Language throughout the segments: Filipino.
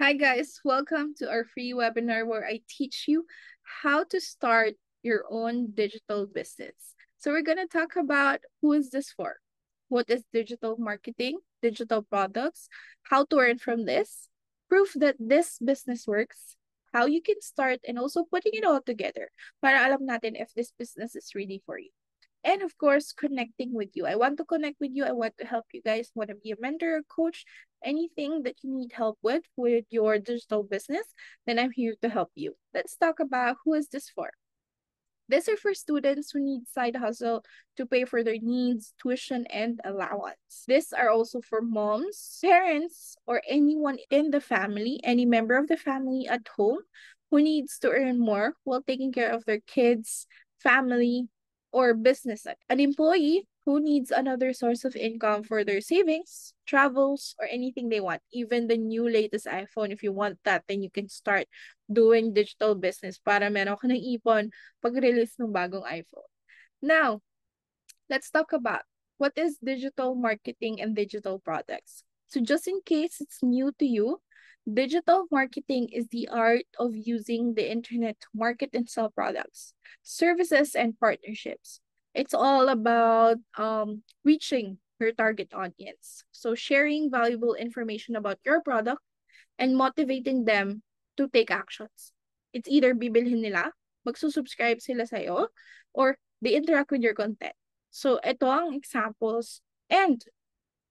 Hi guys, welcome to our free webinar where I teach you how to start your own digital business. So we're going to talk about who is this for? What is digital marketing, digital products, how to earn from this, proof that this business works, how you can start and also putting it all together para alam natin if this business is really for you. And of course, connecting with you. I want to connect with you. I want to help you guys. I want to be a mentor or coach anything that you need help with with your digital business, then I'm here to help you. Let's talk about who is this for. These are for students who need side hustle to pay for their needs, tuition, and allowance. These are also for moms, parents, or anyone in the family, any member of the family at home who needs to earn more while taking care of their kids, family, or business. An employee who needs another source of income for their savings, travels, or anything they want? Even the new latest iPhone, if you want that, then you can start doing digital business para meron ka ng ipon pag-release ng bagong iPhone. Now, let's talk about what is digital marketing and digital products. So just in case it's new to you, Digital marketing is the art of using the internet to market and sell products, services, and partnerships. It's all about um, reaching your target audience. So sharing valuable information about your product and motivating them to take actions. It's either bibilhin nila, magsusubscribe sila sa iyo or they interact with your content. So ito ang examples. And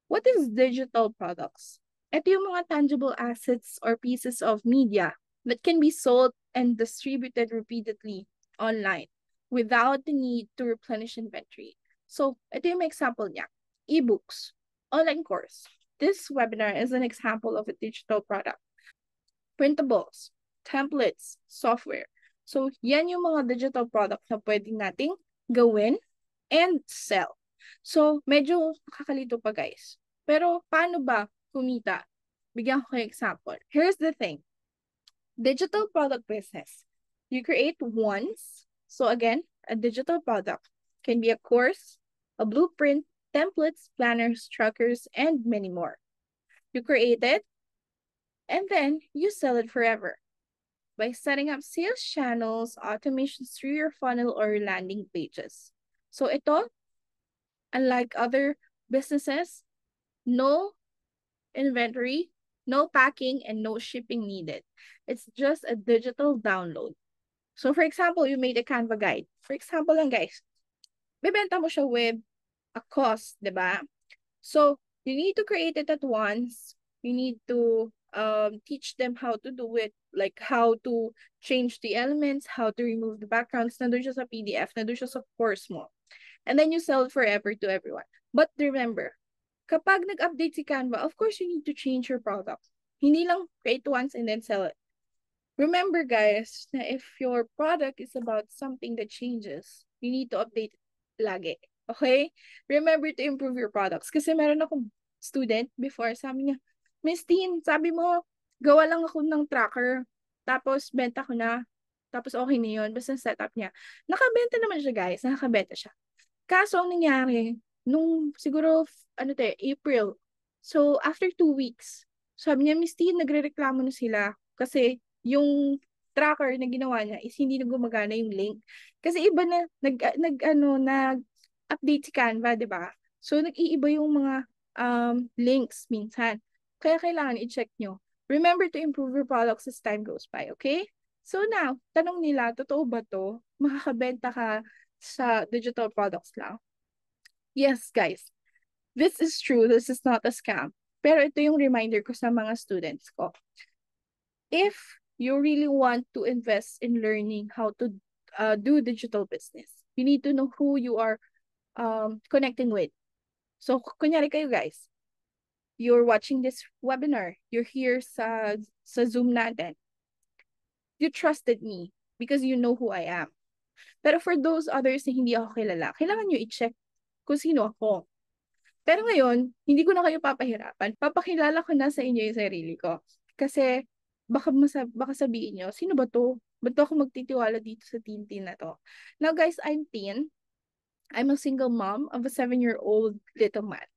what is digital products? Ito yung mga tangible assets or pieces of media that can be sold and distributed repeatedly online. without the need to replenish inventory. So, ito yung example niya. Ebooks, online course. This webinar is an example of a digital product. Printables, templates, software. So, yan yung mga digital product na pwede nating gawin and sell. So, medyo kakalito pa guys. Pero, paano ba kumita? Bigyan ko yung example. Here's the thing. Digital product business. You create once so again, a digital product can be a course, a blueprint, templates, planners, trackers, and many more. You create it, and then you sell it forever by setting up sales channels, automations through your funnel or landing pages. So ito, unlike other businesses, no inventory, no packing, and no shipping needed. It's just a digital download. So for example, you made a Canva guide. For example lang guys, bebenta mo siya with a cost, ba? So you need to create it at once. You need to um, teach them how to do it, like how to change the elements, how to remove the backgrounds. Nandun siya sa PDF, nandun siya sa course mo. And then you sell it forever to everyone. But remember, kapag nag-update si Canva, of course you need to change your product. Hindi lang create once and then sell it. Remember, guys, na if your product is about something that changes, you need to update lagi. Okay? Remember to improve your products. Kasi meron akong student before, sabi niya, Miss Teen, sabi mo, gawa lang ako ng tracker. Tapos, benta ko na. Tapos, okay na yun. Basta setup niya. Nakabenta naman siya, guys. Nakabenta siya. Kaso, ang nangyari, nung siguro, ano tayo, eh, April. So, after two weeks, sabi niya, Miss Teen, nagre-reklamo na sila. Kasi, yung tracker na ginawa niya is hindi na gumagana yung link. Kasi iba na nag nag ano nag update si Canva, 'di ba? So nag-iiba yung mga um, links minsan. Kaya kailangan i-check nyo. Remember to improve your products as time goes by, okay? So now, tanong nila, totoo ba to? Makakabenta ka sa digital products lang? Yes, guys. This is true. This is not a scam. Pero ito yung reminder ko sa mga students ko. If you really want to invest in learning how to uh, do digital business. You need to know who you are um, connecting with. So, kunyari kayo guys, you're watching this webinar, you're here sa, sa Zoom natin. You trusted me because you know who I am. Pero for those others na hindi ako kilala, kailangan nyo i-check kung sino ako. Pero ngayon, hindi ko na kayo papahirapan. Papakilala ko na sa inyo yung sarili ko. Kasi baka, masab- baka sabihin nyo, sino ba to? Ba't ako magtitiwala dito sa Tintin na to? Now guys, I'm Tin. I'm a single mom of a seven-year-old little man.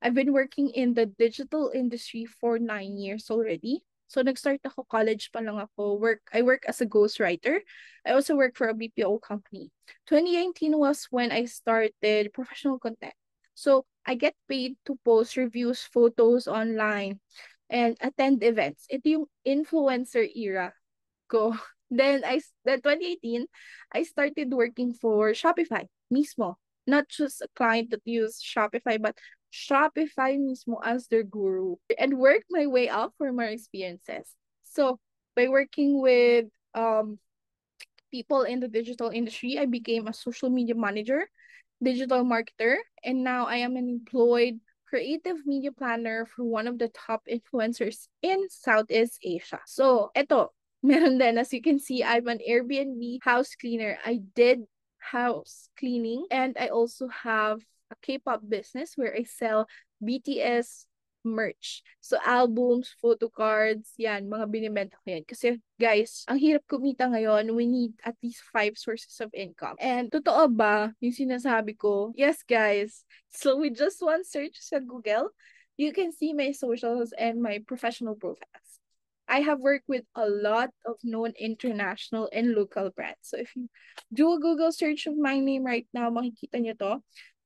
I've been working in the digital industry for nine years already. So nag-start ako college pa lang ako. Work I work as a ghostwriter. I also work for a BPO company. 2019 was when I started professional content. So I get paid to post reviews, photos online. and attend events. Ito yung influencer era ko. Then I then 2018, I started working for Shopify mismo. Not just a client that use Shopify, but Shopify mismo as their guru and worked my way up for more experiences. So by working with um people in the digital industry, I became a social media manager, digital marketer, and now I am an employed creative media planner for one of the top influencers in Southeast Asia. So, eto, meron din. As you can see, I'm an Airbnb house cleaner. I did house cleaning and I also have a K-pop business where I sell BTS merch. So, albums, photocards, yan, mga binibenta ko yan. Kasi, guys, ang hirap kumita ngayon. We need at least five sources of income. And, totoo ba yung sinasabi ko? Yes, guys. So, we just one search sa Google, you can see my socials and my professional profiles. I have worked with a lot of known international and local brands. So if you do a Google search of my name right now, makikita niyo to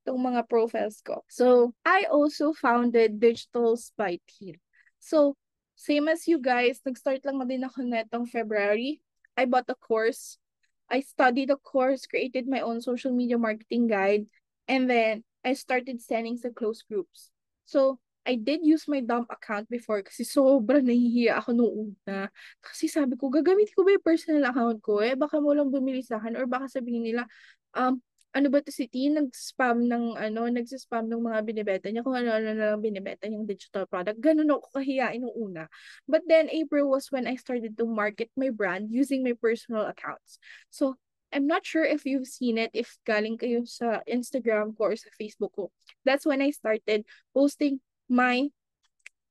itong mga profiles ko. So, I also founded Digital Spite Heal. So, same as you guys, nag-start lang na din ako netong February. I bought a course. I studied a course, created my own social media marketing guide, and then I started sending sa close groups. So, I did use my dump account before kasi sobrang nahihiya ako nung una. Kasi sabi ko, gagamitin ko ba yung personal account ko? Eh, baka mo lang bumili sa akin or baka sabihin nila, um, ano ba to si T, nag-spam ng ano, nagsispam ng mga binibenta niya kung ano-ano na lang binibenta yung digital product. Ganun ako kahiyain nung una. But then April was when I started to market my brand using my personal accounts. So I'm not sure if you've seen it if galing kayo sa Instagram ko or sa Facebook ko. That's when I started posting my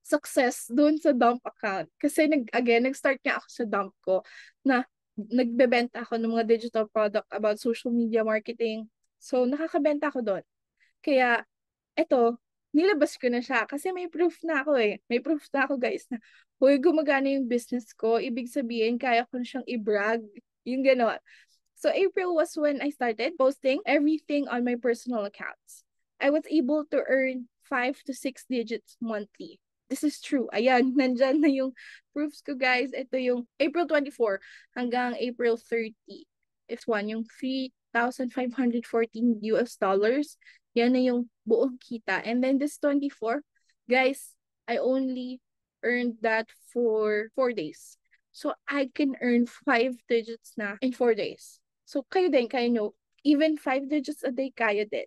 success doon sa dump account. Kasi nag, again, nag-start nga ako sa dump ko na nagbebenta ako ng mga digital product about social media marketing. So, nakakabenta ako doon. Kaya, eto, nilabas ko na siya kasi may proof na ako eh. May proof na ako guys na, huy, gumagana yung business ko. Ibig sabihin, kaya ko na siyang i-brag. Yung gano'n. So, April was when I started posting everything on my personal accounts. I was able to earn 5 to 6 digits monthly. This is true. Ayan, nandyan na yung proofs ko, guys. Ito yung April 24 hanggang April 30. It's one, yung 3,514 US dollars. Yan na yung buong kita. And then this 24, guys, I only earned that for 4 days. So I can earn 5 digits na in 4 days. So kayo din, kayo know, even 5 digits a day, kaya din.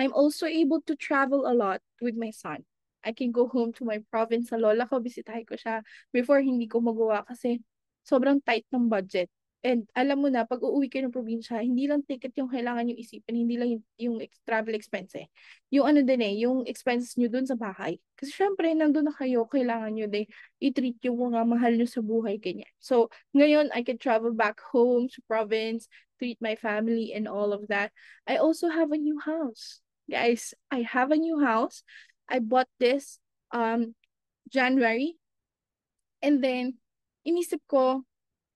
I'm also able to travel a lot with my son. I can go home to my province sa lola ko, bisitahin ko siya. Before, hindi ko magawa kasi sobrang tight ng budget. And alam mo na, pag uuwi kayo ng probinsya, hindi lang ticket yung kailangan yung isipin, hindi lang yung, yung travel expense eh. Yung ano din eh, yung expenses nyo dun sa bahay. Kasi syempre, nandun na kayo, kailangan nyo din i-treat yung mga mahal nyo sa buhay, kanya. So, ngayon, I can travel back home to province, treat my family and all of that. I also have a new house guys, I have a new house. I bought this um January. And then, inisip ko,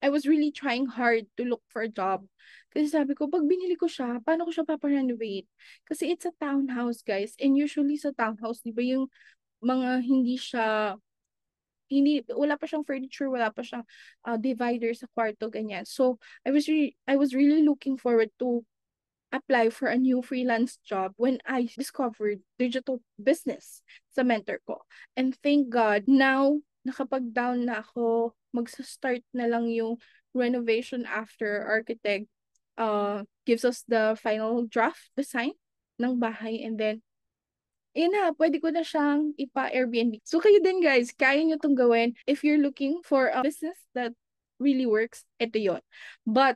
I was really trying hard to look for a job. Kasi sabi ko, pag binili ko siya, paano ko siya paparenovate? Kasi it's a townhouse, guys. And usually sa townhouse, di ba yung mga hindi siya, hindi, wala pa siyang furniture, wala pa siyang uh, divider sa kwarto, ganyan. So, I was, re- I was really looking forward to apply for a new freelance job when I discovered digital business sa mentor ko. And thank God, now nakapag-down na ako, magsa-start na lang yung renovation after architect uh, gives us the final draft design ng bahay and then yun na, pwede ko na siyang ipa-Airbnb. So kayo din guys, kaya nyo itong gawin. If you're looking for a business that really works, ito yon But,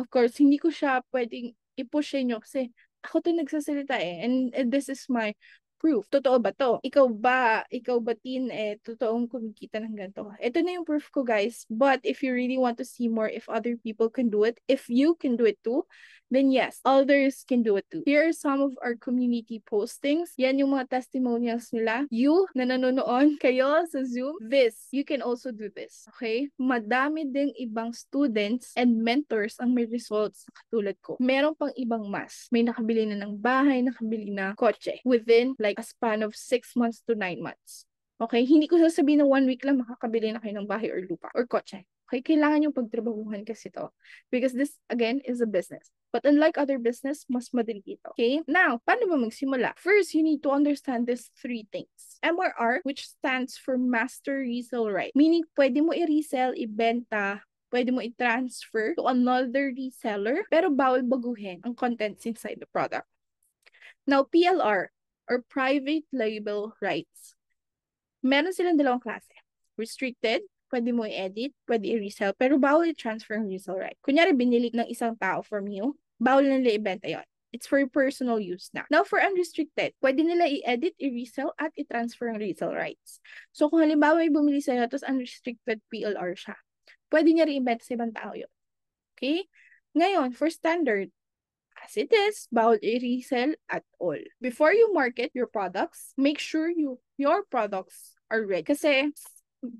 of course, hindi ko siya pwedeng i-push inyo kasi ako to nagsasalita eh and, and this is my proof. Totoo ba to? Ikaw ba, ikaw ba tin eh, totoong kumikita ng ganito? Ito na yung proof ko guys. But if you really want to see more if other people can do it, if you can do it too, then yes, others can do it too. Here are some of our community postings. Yan yung mga testimonials nila. You, na nanonoon kayo sa Zoom, this, you can also do this. Okay? Madami ding ibang students and mentors ang may results katulad ko. Meron pang ibang mas. May nakabili na ng bahay, nakabili na kotse within like like a span of 6 months to 9 months. Okay? Hindi ko sasabihin na one week lang makakabili na kayo ng bahay or lupa or kotse. Okay? Kailangan yung pagtrabahuhan kasi to. Because this, again, is a business. But unlike other business, mas madali ito. Okay? Now, paano ba magsimula? First, you need to understand these three things. MRR, which stands for Master Resale Right. Meaning, pwede mo i-resell, ibenta, pwede mo i-transfer to another reseller, pero bawal baguhin ang contents inside the product. Now, PLR, or private label rights. Meron silang dalawang klase. Restricted, pwede mo i-edit, pwede i-resell, pero bawal i-transfer and resell right. Kunyari, binili ng isang tao from you, bawal na nila i-benta yon. It's for personal use na. Now, for unrestricted, pwede nila i-edit, i-resell, at i-transfer ang resell rights. So, kung halimbawa may bumili sa'yo, tapos unrestricted PLR siya, pwede niya rin i-benta sa ibang tao yun. Okay? Ngayon, for standard, as it is, bawal i-resell at all. Before you market your products, make sure you your products are ready. Kasi,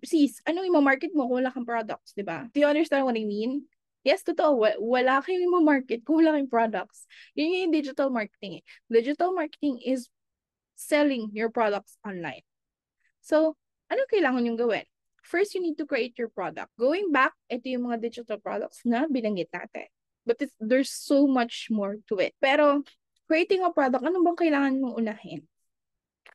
sis, ano yung market mo kung wala kang products, di ba? Do you understand what I mean? Yes, totoo. Wala kayong ma-market kung wala kayong products. Yun yung digital marketing. Eh. Digital marketing is selling your products online. So, ano kailangan yung gawin? First, you need to create your product. Going back, ito yung mga digital products na binanggit natin. But it's, there's so much more to it. Pero, creating a product, ano bang kailangan mong unahin?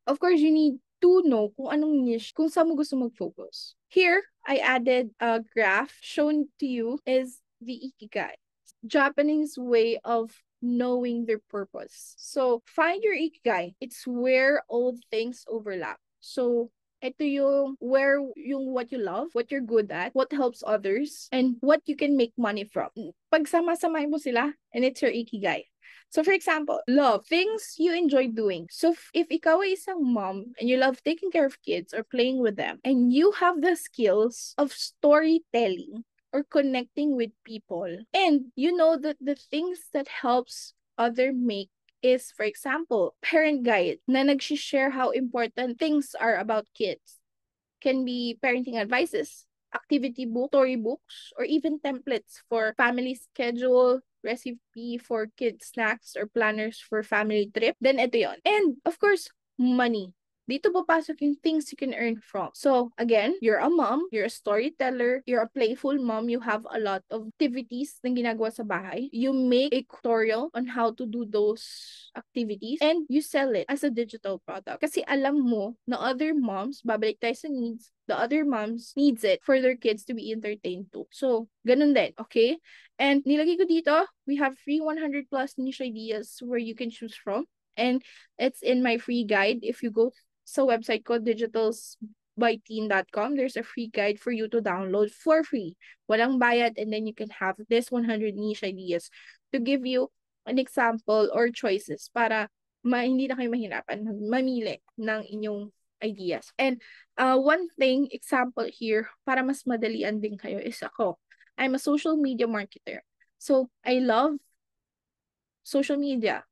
Of course, you need to know kung anong niche, kung saan mo gusto mag-focus. Here, I added a graph shown to you is the Ikigai. Japanese way of knowing their purpose. So find your Ikigai. It's where all things overlap. So Ito yung where yung what you love, what you're good at, what helps others, and what you can make money from. Pagsama-samay mo sila, and it's your ikigai. So for example, love, things you enjoy doing. So if ikaw ay isang mom and you love taking care of kids or playing with them and you have the skills of storytelling or connecting with people and you know that the things that helps other make is, for example, parent guide na nag-share how important things are about kids. Can be parenting advices, activity book, story books, or even templates for family schedule, recipe for kid snacks, or planners for family trip. Then ito yon. And of course, money. Dito papasok yung things you can earn from. So, again, you're a mom, you're a storyteller, you're a playful mom, you have a lot of activities na ginagawa sa bahay. You make a tutorial on how to do those activities and you sell it as a digital product. Kasi alam mo na other moms, babalik tayo sa needs, the other moms needs it for their kids to be entertained too. So, ganun din, okay? And nilagay ko dito, we have free 100 plus niche ideas where you can choose from. and it's in my free guide if you go sa website ko, digitalsbyteen.com, there's a free guide for you to download for free. Walang bayad and then you can have this 100 niche ideas to give you an example or choices para ma hindi na kayo mahirapan mamili ng inyong ideas. And uh, one thing, example here, para mas madalian din kayo is ako. I'm a social media marketer. So, I love social media.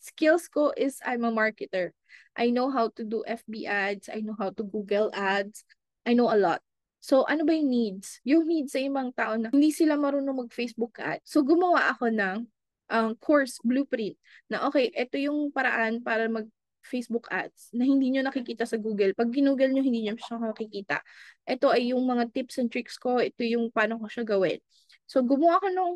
Skills ko is I'm a marketer. I know how to do FB ads, I know how to Google ads, I know a lot. So, ano ba yung needs? Yung needs sa ibang tao na hindi sila marunong mag-Facebook ads. So, gumawa ako ng um, course blueprint na okay, ito yung paraan para mag Facebook ads na hindi nyo nakikita sa Google. Pag ginugel nyo, hindi nyo siya makikita. Ito ay yung mga tips and tricks ko. Ito yung paano ko siya gawin. So, gumawa ako ng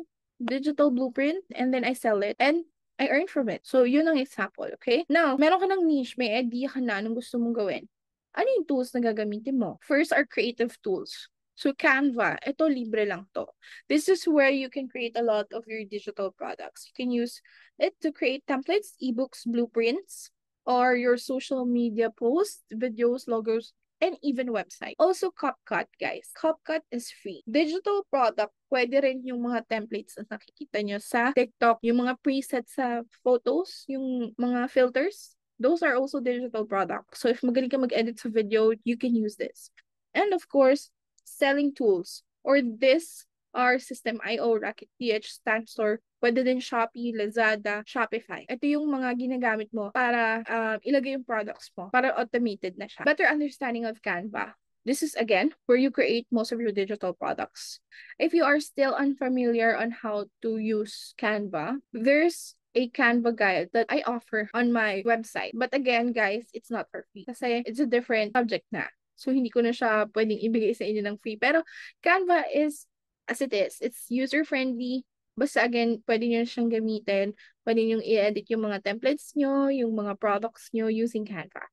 digital blueprint and then I sell it. And I earn from it. So, yun ang example, okay? Now, meron ka ng niche, may idea ka na anong gusto mong gawin. Ano yung tools na gagamitin mo? First are creative tools. So Canva, ito libre lang to. This is where you can create a lot of your digital products. You can use it to create templates, ebooks, blueprints, or your social media posts, videos, logos, and even website. Also, CapCut, guys. CapCut is free. Digital product, pwede rin yung mga templates na nakikita nyo sa TikTok, yung mga presets sa photos, yung mga filters. Those are also digital products. So, if magaling ka mag-edit sa video, you can use this. And of course, selling tools or this our System IO Rocket PH stands for pwede din Shopee, Lazada, Shopify. Ito yung mga ginagamit mo para um, ilagay yung products mo para automated na siya. Better understanding of Canva. This is again where you create most of your digital products. If you are still unfamiliar on how to use Canva, there's a Canva guide that I offer on my website. But again, guys, it's not for free kasi it's a different subject na. So, hindi ko na siya pwedeng ibigay sa inyo ng free. Pero Canva is as it is. It's user-friendly. Basta again, pwede nyo siyang gamitin. Pwede nyo i-edit yung mga templates nyo, yung mga products nyo using Canva.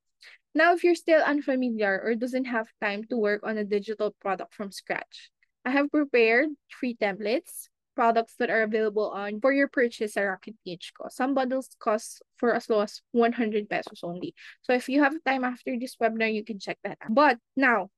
Now, if you're still unfamiliar or doesn't have time to work on a digital product from scratch, I have prepared three templates, products that are available on for your purchase at Rocket Beach Co. Some bundles cost for as low as 100 pesos only. So if you have time after this webinar, you can check that out. But now,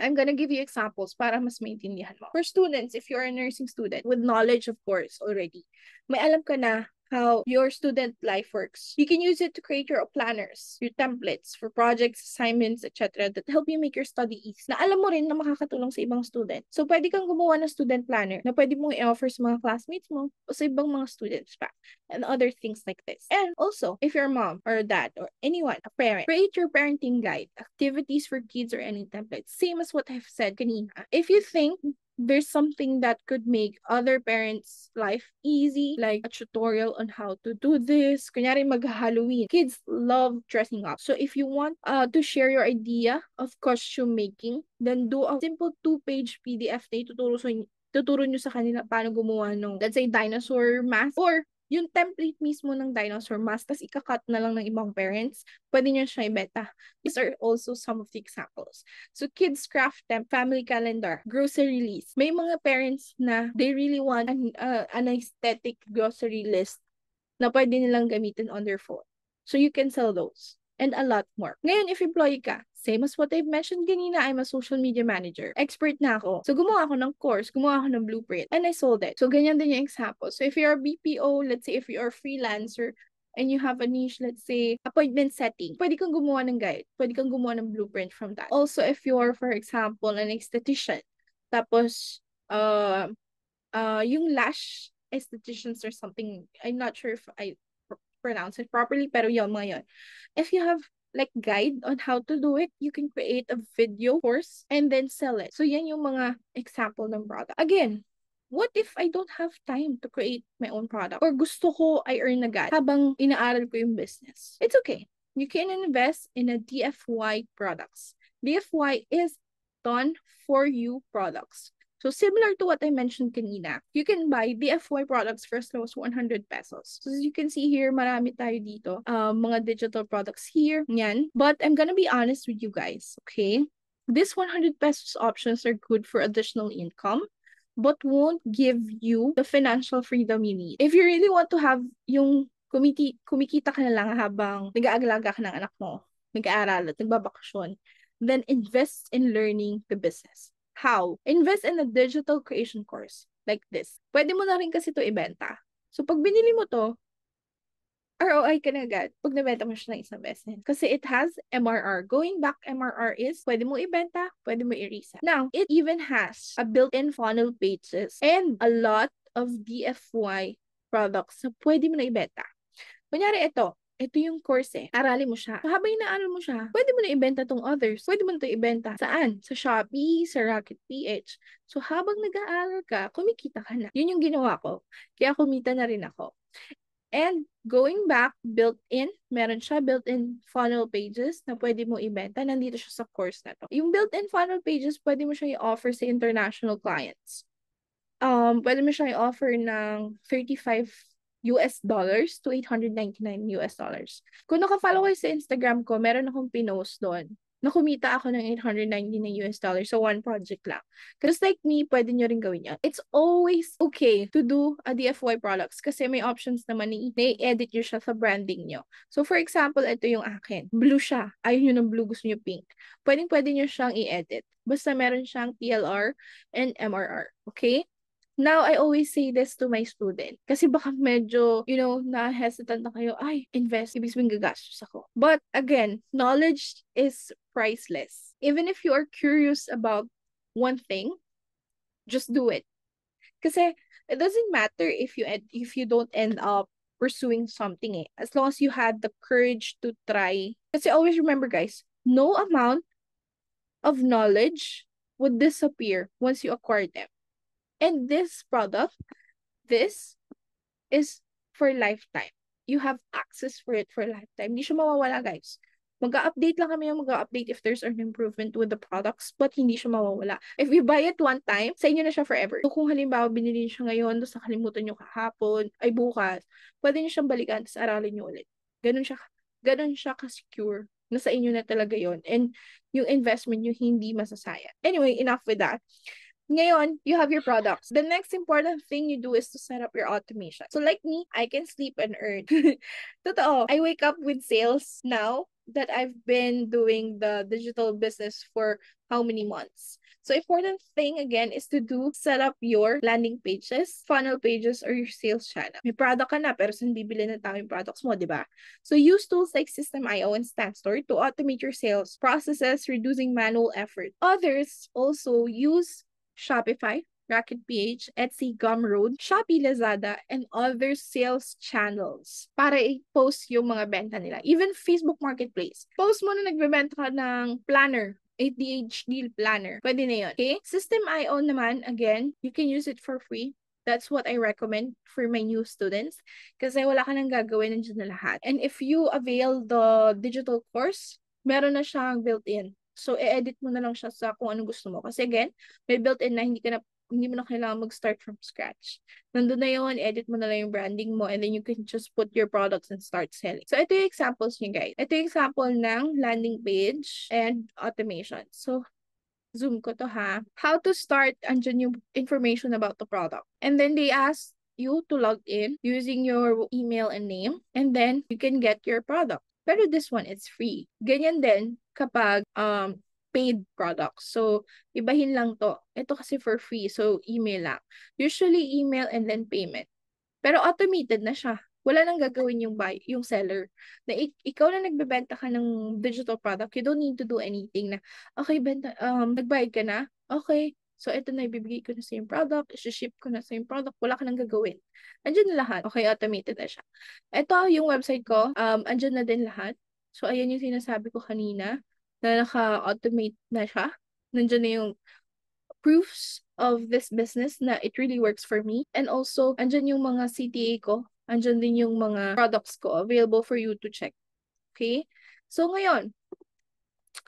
I'm gonna give you examples para mas maintindihan mo. For students, if you're a nursing student with knowledge, of course, already, may alam ka na how your student life works. You can use it to create your planners, your templates for projects, assignments, etc. that help you make your study easy. Na alam mo rin na makakatulong sa ibang student. So, pwede kang gumawa ng student planner na pwede mong i-offer sa mga classmates mo o sa ibang mga students pa and other things like this. And also, if you're a mom or a dad or anyone, a parent, create your parenting guide, activities for kids or any template. Same as what I've said kanina. If you think there's something that could make other parents' life easy, like a tutorial on how to do this. Kunyari, mag-Halloween. Kids love dressing up. So if you want uh, to share your idea of costume making, then do a simple two-page PDF na ituturo sa tuturo nyo sa kanila paano gumawa ng, let's say, dinosaur mask or yung template mismo ng dinosaur mask, tapos ikakat na lang ng ibang parents, pwede nyo siya ibeta. These are also some of the examples. So kids craft them, family calendar, grocery list. May mga parents na they really want an, uh, an aesthetic grocery list na pwede nilang gamitin on their phone. So you can sell those and a lot more. Ngayon, if employee ka, same as what I've mentioned ganina, I'm a social media manager. Expert na ako. So, gumawa ako ng course, gumawa ako ng blueprint, and I sold it. So, ganyan din yung example. So, if you're a BPO, let's say if you're a freelancer, and you have a niche, let's say, appointment setting, pwede kang gumawa ng guide. Pwede kang gumawa ng blueprint from that. Also, if you're, for example, an esthetician, tapos, uh, uh, yung lash estheticians or something, I'm not sure if I pronounce it properly, pero yon mga If you have like guide on how to do it, you can create a video course and then sell it. So yan yung mga example ng product. Again, what if I don't have time to create my own product? Or gusto ko I earn agad habang inaaral ko yung business. It's okay. You can invest in a DFY products. DFY is done for you products. So similar to what I mentioned kanina, you can buy DFY products for as low as 100 pesos. So as you can see here, marami tayo dito. um, mga digital products here, yan. But I'm gonna be honest with you guys, okay? These 100 pesos options are good for additional income but won't give you the financial freedom you need. If you really want to have yung kumiti, kumikita ka na lang habang nag-aagalaga ka ng anak mo, nag-aaral at nagbabakasyon, then invest in learning the business. How? Invest in a digital creation course like this. Pwede mo na rin kasi to ibenta. So pag binili mo to, ROI ka na agad pag nabenta mo siya ng isang beses. Kasi it has MRR. Going back, MRR is pwede mo ibenta, pwede mo i-resell. Now, it even has a built-in funnel pages and a lot of DFY products na pwede mo na ibenta. Kunyari ito, ito yung course eh. Aralin mo siya. Habang inaaral mo siya, pwede mo na ibenta tong others. Pwede mo na ibenta. Saan? Sa Shopee, sa Rocket PH. So, habang nag-aaral ka, kumikita ka na. Yun yung ginawa ko. Kaya kumita na rin ako. And going back, built-in, meron siya built-in funnel pages na pwede mo ibenta. Nandito siya sa course na to. Yung built-in funnel pages, pwede mo siya i-offer sa international clients. Um, pwede mo siya i-offer ng 35 US dollars to 899 US dollars. Kung nakafollow kayo sa Instagram ko, meron akong pinost doon na kumita ako ng 890 na US dollars sa so one project lang. Because like me, pwede nyo rin gawin yan. It's always okay to do a DFY products kasi may options naman na-edit nyo siya sa branding nyo. So for example, ito yung akin. Blue siya. Ayun yun ng blue, gusto nyo pink. Pwedeng pwede nyo siyang i-edit. Basta meron siyang TLR and MRR. Okay? Now, I always say this to my student. Kasi baka medyo, you know, na-hesitant na kayo, ay, invest, ibig sabihin gagastos ako. But again, knowledge is priceless. Even if you are curious about one thing, just do it. Kasi it doesn't matter if you end, if you don't end up pursuing something eh. As long as you had the courage to try. Kasi always remember guys, no amount of knowledge would disappear once you acquire them. And this product, this is for lifetime. You have access for it for lifetime. Hindi siya mawawala, guys. Mag-update lang kami yung mag-update if there's an improvement with the products, but hindi siya mawawala. If you buy it one time, sa inyo na siya forever. So, kung halimbawa binili niyo siya ngayon, tapos nakalimutan niyo kahapon, ay bukas, pwede niyo siyang balikan, tapos aralin niyo ulit. Ganun siya, ganun siya ka-secure. na sa inyo na talaga yon And yung investment niyo hindi masasayang. Anyway, enough with that. Ngayon, you have your products. The next important thing you do is to set up your automation. So like me, I can sleep and earn. Totoo, I wake up with sales now that I've been doing the digital business for how many months. So important thing again is to do set up your landing pages, funnel pages, or your sales channel. May product ka na pero saan bibili na yung products mo, di ba? So use tools like System.io and StatStore to automate your sales processes, reducing manual effort. Others also use Shopify, RocketPH, Etsy, Gumroad, Shopee, Lazada, and other sales channels para i-post yung mga benta nila. Even Facebook Marketplace. Post mo na nagbebenta ka ng planner ADH deal planner. Pwede na yun. Okay? System IO naman, again, you can use it for free. That's what I recommend for my new students kasi wala ka nang gagawin, nandiyan na lahat. And if you avail the digital course, meron na siyang built-in So, i-edit mo na lang siya sa kung ano gusto mo. Kasi again, may built-in na hindi ka na hindi mo na kailangan mag-start from scratch. Nandun na yun, edit mo na lang yung branding mo and then you can just put your products and start selling. So, ito yung examples nyo guys. Ito yung example ng landing page and automation. So, Zoom ko to ha. How to start, andyan yung information about the product. And then they ask you to log in using your email and name and then you can get your product. Pero this one, it's free. Ganyan din kapag um, paid products. So, ibahin lang to. Ito kasi for free, so email lang. Usually, email and then payment. Pero automated na siya. Wala nang gagawin yung buy, yung seller. Na ik- ikaw na nagbebenta ka ng digital product, you don't need to do anything na, okay, benta, um, nagbayad ka na? Okay, So, ito na, ibibigay ko na sa yung product, isi-ship ko na sa yung product, wala ka nang gagawin. Andiyan na lahat. Okay, automated na siya. Ito, yung website ko, um, andiyan na din lahat. So, ayan yung sinasabi ko kanina na naka-automate na siya. Nandiyan na yung proofs of this business na it really works for me. And also, andiyan yung mga CTA ko. Andiyan din yung mga products ko available for you to check. Okay? So, ngayon,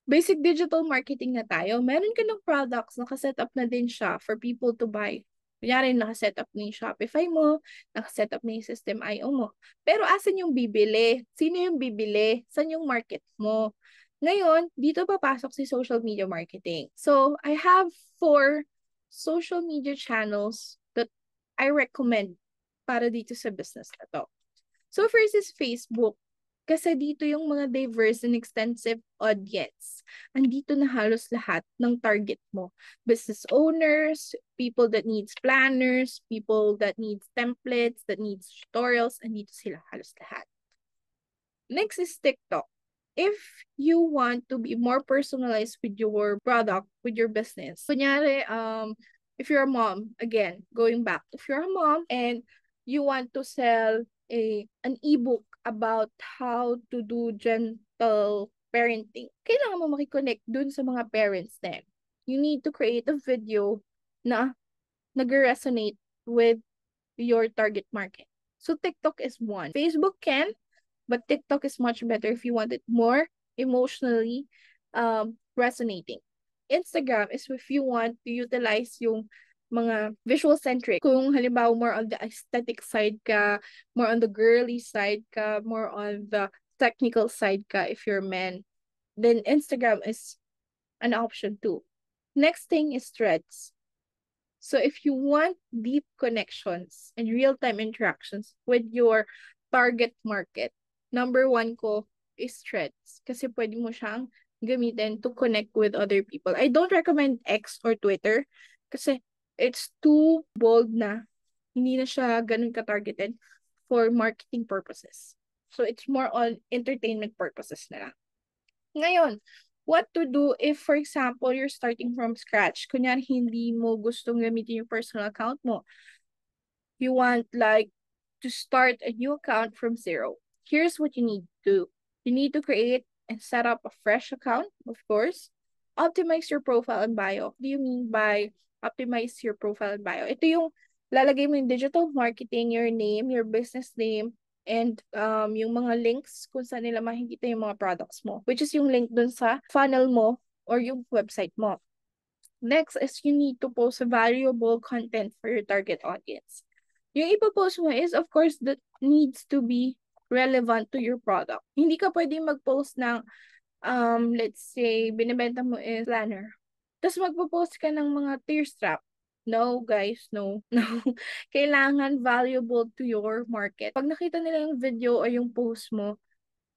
basic digital marketing na tayo, meron ka ng products, nakaset up na din siya for people to buy. Kunyari, nakaset up na yung Shopify mo, nakaset up na yung system IO mo. Pero asan yung bibili? Sino yung bibili? Saan yung market mo? Ngayon, dito papasok si social media marketing. So, I have four social media channels that I recommend para dito sa business na to. So, first is Facebook. Kasi dito yung mga diverse and extensive audience. Andito na halos lahat ng target mo. Business owners, people that needs planners, people that needs templates, that needs tutorials, andito sila halos lahat. Next is TikTok. If you want to be more personalized with your product, with your business, kunyari, um, if you're a mom, again, going back, if you're a mom and you want to sell a an ebook about how to do gentle parenting, kailangan mo makikonnect dun sa mga parents na You need to create a video na nag-resonate with your target market. So TikTok is one. Facebook can, but TikTok is much better if you want it more emotionally um, resonating. Instagram is if you want to utilize yung mga visual centric. Kung halimbawa more on the aesthetic side ka, more on the girly side ka, more on the technical side ka if you're men, then Instagram is an option too. Next thing is threads. So if you want deep connections and real-time interactions with your target market, number one ko is threads. Kasi pwede mo siyang gamitin to connect with other people. I don't recommend X or Twitter kasi it's too bold na. Hindi na siya ganun ka-targeted for marketing purposes. So it's more on entertainment purposes na lang. Ngayon, what to do if, for example, you're starting from scratch. Kunyari, hindi mo gustong gamitin yung personal account mo. You want like to start a new account from zero. Here's what you need to do. You need to create and set up a fresh account, of course. Optimize your profile and bio. What do you mean by optimize your profile bio. Ito yung lalagay mo yung digital marketing, your name, your business name, and um, yung mga links kung saan nila makikita yung mga products mo, which is yung link dun sa funnel mo or yung website mo. Next is you need to post valuable content for your target audience. Yung ipopost mo is, of course, that needs to be relevant to your product. Hindi ka pwede mag-post ng, um, let's say, binibenta mo is planner tapos magpo-post ka ng mga tear tearstrap. No, guys, no, no. Kailangan valuable to your market. Pag nakita nila yung video o yung post mo,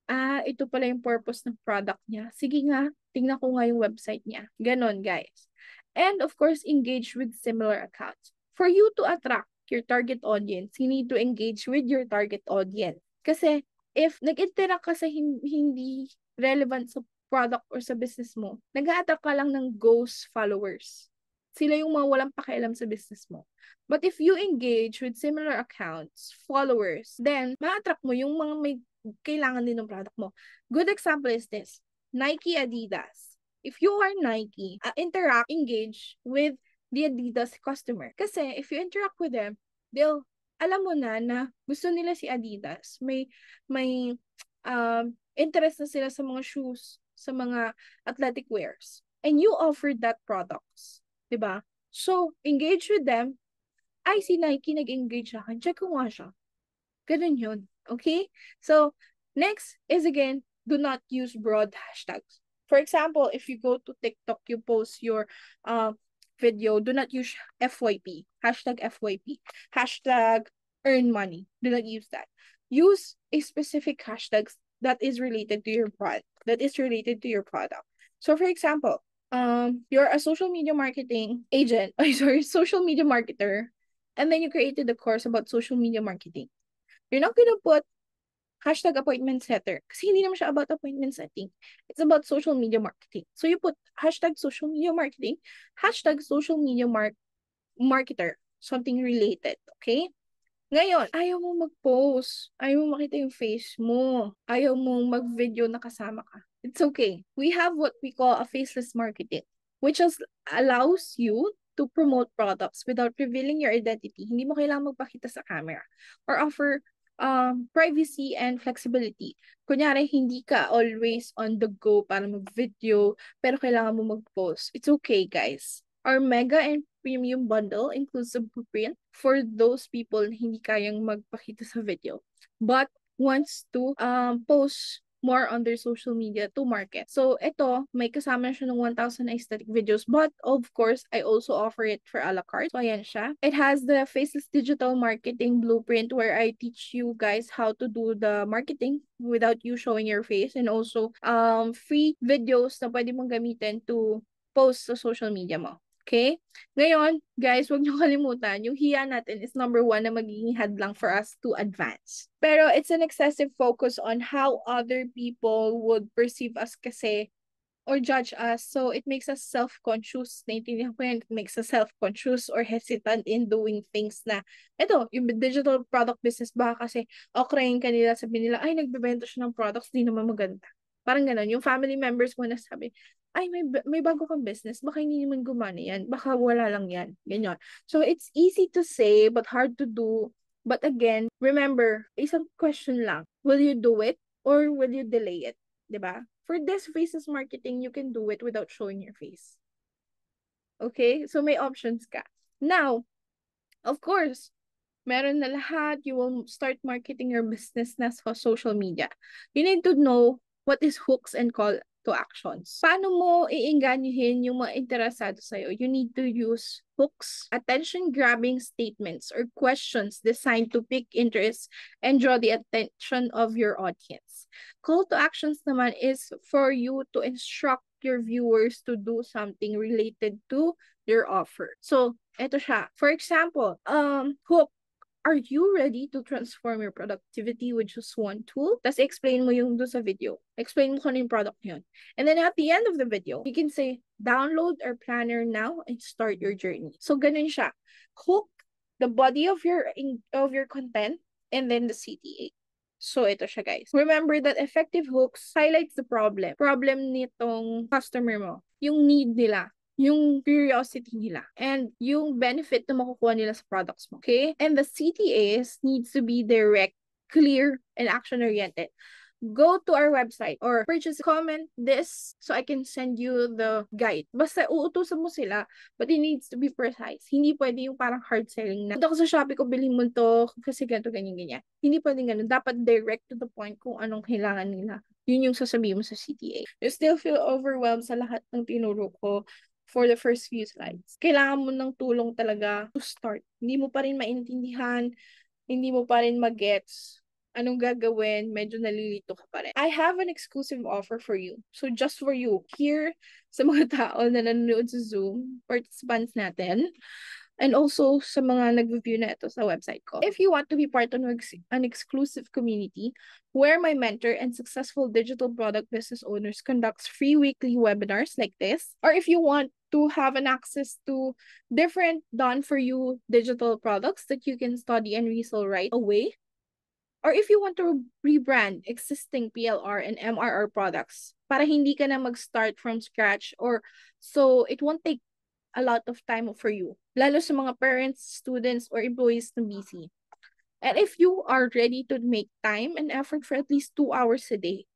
ah, ito pala yung purpose ng product niya. Sige nga, tingnan ko nga yung website niya. Ganon, guys. And of course, engage with similar accounts. For you to attract your target audience, you need to engage with your target audience. Kasi if nag-interact ka sa hindi relevant sa product or sa business mo, nag attract ka lang ng ghost followers. Sila yung mga walang pakialam sa business mo. But if you engage with similar accounts, followers, then ma-attract mo yung mga may kailangan din ng product mo. Good example is this, Nike Adidas. If you are Nike, uh, interact, engage with the Adidas customer. Kasi if you interact with them, they'll alam mo na na gusto nila si Adidas. May may um, interest na sila sa mga shoes. sa mga athletic wears. And you offer that products. ba? So, engage with them. I si Nike nag-engage sa akin. Check ko nga siya. Ganun yun. Okay? So, next is again, do not use broad hashtags. For example, if you go to TikTok, you post your uh, video, do not use FYP. Hashtag FYP. Hashtag earn money. Do not use that. Use a specific hashtags that is related to your product that is related to your product so for example um you're a social media marketing agent sorry social media marketer and then you created a course about social media marketing you're not going to put hashtag appointment setter kasi hindi naman siya about appointment setting. It's about social media marketing. So you put hashtag social media marketing, hashtag social media mark marketer, something related, okay? Ngayon, ayaw mo mag-post. Ayaw mo makita yung face mo. Ayaw mong mag-video na kasama ka. It's okay. We have what we call a faceless marketing, which is, allows you to promote products without revealing your identity. Hindi mo kailangang magpakita sa camera or offer um, privacy and flexibility. Kunyari, hindi ka always on the go para mag-video, pero kailangan mo mag-post. It's okay, guys. Our mega and premium bundle includes a blueprint for those people na hindi kayang magpakita sa video but wants to um, post more on their social media to market. So, ito, may kasama siya ng 1,000 aesthetic videos. But, of course, I also offer it for a la carte. So, ayan siya. It has the Faceless Digital Marketing Blueprint where I teach you guys how to do the marketing without you showing your face and also um, free videos na pwede mong gamitin to post sa social media mo. Okay? Ngayon, guys, huwag niyo kalimutan, yung hiya natin is number one na magiging hadlang for us to advance. Pero it's an excessive focus on how other people would perceive us kasi or judge us. So it makes us self-conscious. Naintindihan ko yan. It makes us self-conscious or hesitant in doing things na, eto, yung digital product business, ba kasi okay ka nila, sabi nila, ay, nagbebenta siya ng products, di naman maganda. Parang ganun. Yung family members mo na sabi, ay, may, may bago kang business, baka hindi naman gumana yan, baka wala lang yan, ganyan. So, it's easy to say, but hard to do. But again, remember, isang question lang, will you do it or will you delay it? ba? Diba? For this faces marketing, you can do it without showing your face. Okay? So, may options ka. Now, of course, meron na lahat. You will start marketing your business na sa social media. You need to know what is hooks and call to actions. Paano mo iinganyuhin yung mga interesado sa'yo? You need to use hooks, attention-grabbing statements or questions designed to pick interest and draw the attention of your audience. Call to actions naman is for you to instruct your viewers to do something related to your offer. So, ito siya. For example, um, hook, are you ready to transform your productivity with just one tool? Tapos explain mo yung doon sa video. Explain mo kung ano yung product yun. And then at the end of the video, you can say, download our planner now and start your journey. So ganun siya. Hook the body of your of your content and then the CTA. So, ito siya guys. Remember that effective hooks highlights the problem. Problem nitong customer mo. Yung need nila yung curiosity nila and yung benefit na makukuha nila sa products mo. Okay? And the CTAs needs to be direct, clear, and action-oriented. Go to our website or purchase, comment this so I can send you the guide. Basta uutusan mo sila, but it needs to be precise. Hindi pwede yung parang hard selling na, punta ko sa Shopee ko, bilhin mo to kasi ganito, ganyan, ganyan. Hindi pwede ganun. Dapat direct to the point kung anong kailangan nila yun yung sasabihin mo sa CTA. You still feel overwhelmed sa lahat ng tinuro ko for the first few slides. Kailangan mo ng tulong talaga to start. Hindi mo pa rin maintindihan, hindi mo pa rin magets anong gagawin, medyo nalilito ka pa rin. I have an exclusive offer for you. So just for you, here sa mga tao na nanonood sa Zoom, participants natin, and also sa mga nag view na ito sa website ko. If you want to be part of an exclusive community where my mentor and successful digital product business owners conducts free weekly webinars like this, or if you want to have an access to different done for you digital products that you can study and resell right away or if you want to rebrand existing PLR and MRR products para hindi ka na mag-start from scratch or so it won't take a lot of time for you lalo sa mga parents, students or employees na busy. And if you are ready to make time and effort for at least 2 hours a day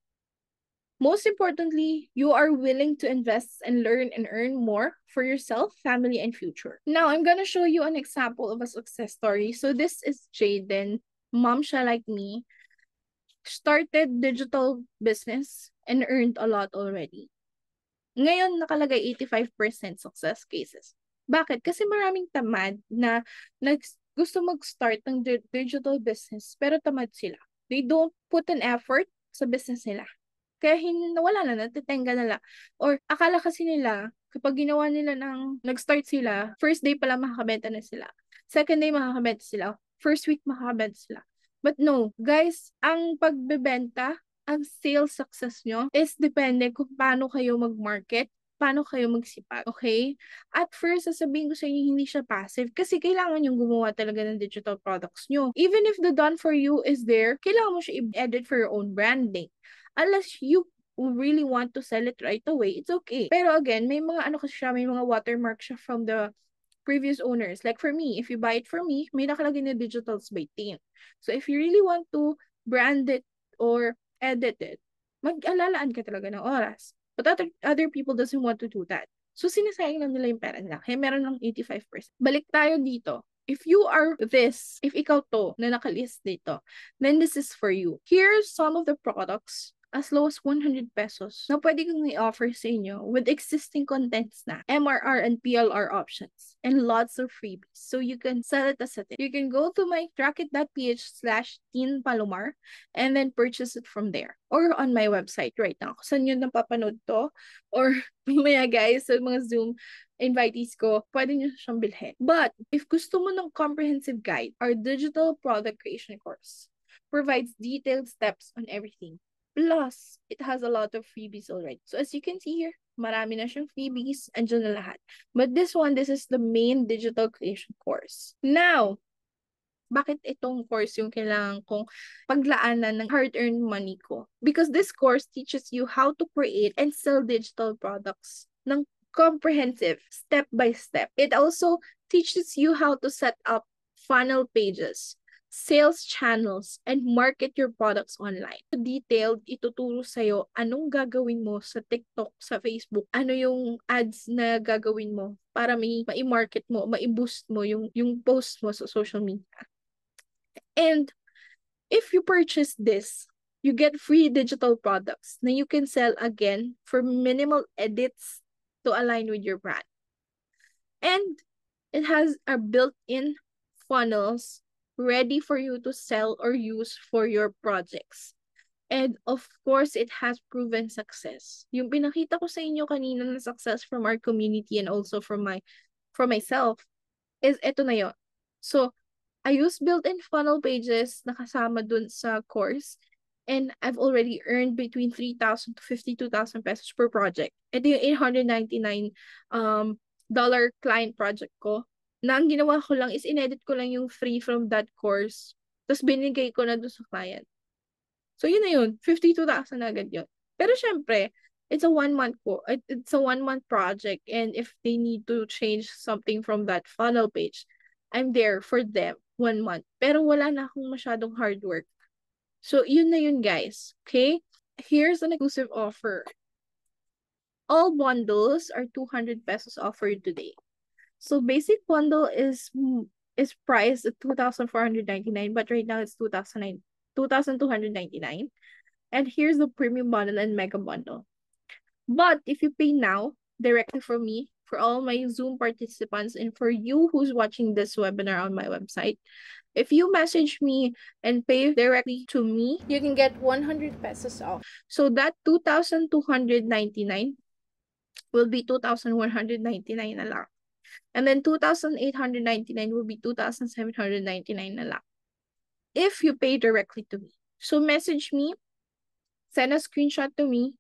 Most importantly, you are willing to invest and learn and earn more for yourself, family, and future. Now, I'm going to show you an example of a success story. So this is Jaden, mom siya like me, started digital business and earned a lot already. Ngayon, nakalagay 85% success cases. Bakit? Kasi maraming tamad na, na gusto mag-start ng digital business pero tamad sila. They don't put an effort sa business nila. Kaya hin wala na, natitenga na lang. Or akala kasi nila, kapag ginawa nila ng, nag-start sila, first day pala makakabenta na sila. Second day makakabenta sila. First week makakabenta sila. But no, guys, ang pagbebenta, ang sales success nyo is depende kung paano kayo mag-market paano kayo magsipag, okay? At first, sasabihin ko sa inyo, hindi siya passive kasi kailangan yung gumawa talaga ng digital products nyo. Even if the done for you is there, kailangan mo siya i-edit for your own branding unless you really want to sell it right away, it's okay. Pero again, may mga ano kasi siya, may mga watermark siya from the previous owners. Like for me, if you buy it for me, may nakalagay na digitals by Tain. So if you really want to brand it or edit it, mag-alalaan ka talaga ng oras. But other, other people doesn't want to do that. So sinasayang lang nila yung pera nila. Kaya meron lang 85%. Balik tayo dito if you are this, if ikaw to na nakalist dito, then this is for you. Here's some of the products as low as 100 pesos na pwede kong i-offer sa inyo with existing contents na, MRR and PLR options, and lots of freebies. So you can sell it as a tip. You can go to my trackit.ph slash Teen and then purchase it from there. Or on my website right now. Kung saan yun napapanood to. Or mamaya guys, sa mga Zoom invitees ko, pwede nyo siyang bilhin. But if gusto mo ng comprehensive guide, our digital product creation course provides detailed steps on everything Plus, it has a lot of freebies already. So as you can see here, marami na siyang freebies, andyan na lahat. But this one, this is the main digital creation course. Now, bakit itong course yung kailangan kong paglaanan ng hard-earned money ko? Because this course teaches you how to create and sell digital products ng comprehensive, step-by-step. -step. It also teaches you how to set up funnel pages, sales channels, and market your products online. Detailed, ituturo sa'yo anong gagawin mo sa TikTok, sa Facebook, ano yung ads na gagawin mo para may ma-market mo, ma-boost mo yung, yung post mo sa social media. And if you purchase this, you get free digital products na you can sell again for minimal edits to align with your brand. And it has a built-in funnels ready for you to sell or use for your projects. And of course, it has proven success. Yung pinakita ko sa inyo kanina na success from our community and also from my from myself is ito na yon. So, I use built-in funnel pages na kasama dun sa course and I've already earned between 3,000 to 52,000 pesos per project. Ito yung 899 um, dollar client project ko na ang ginawa ko lang is inedit ko lang yung free from that course. Tapos binigay ko na doon sa client. So yun na yun, 52,000 na agad yun. Pero syempre, it's a one month ko it's a one month project and if they need to change something from that funnel page, I'm there for them one month. Pero wala na akong masyadong hard work. So yun na yun guys. Okay? Here's an exclusive offer. All bundles are 200 pesos offered today. So basic bundle is mm, is priced at 2499 but right now it's 2009 2299 and here's the premium bundle and mega bundle but if you pay now directly for me for all my zoom participants and for you who's watching this webinar on my website if you message me and pay directly to me you can get 100 pesos off so that 2299 will be 2199 na and then 2,899 will be 2,799 na lang. If you pay directly to me. So message me, send a screenshot to me,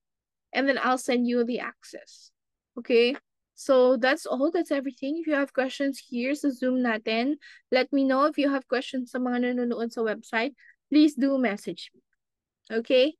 and then I'll send you the access. Okay? So that's all. That's everything. If you have questions here sa Zoom natin, let me know. If you have questions sa mga nanonood sa website, please do message me. Okay?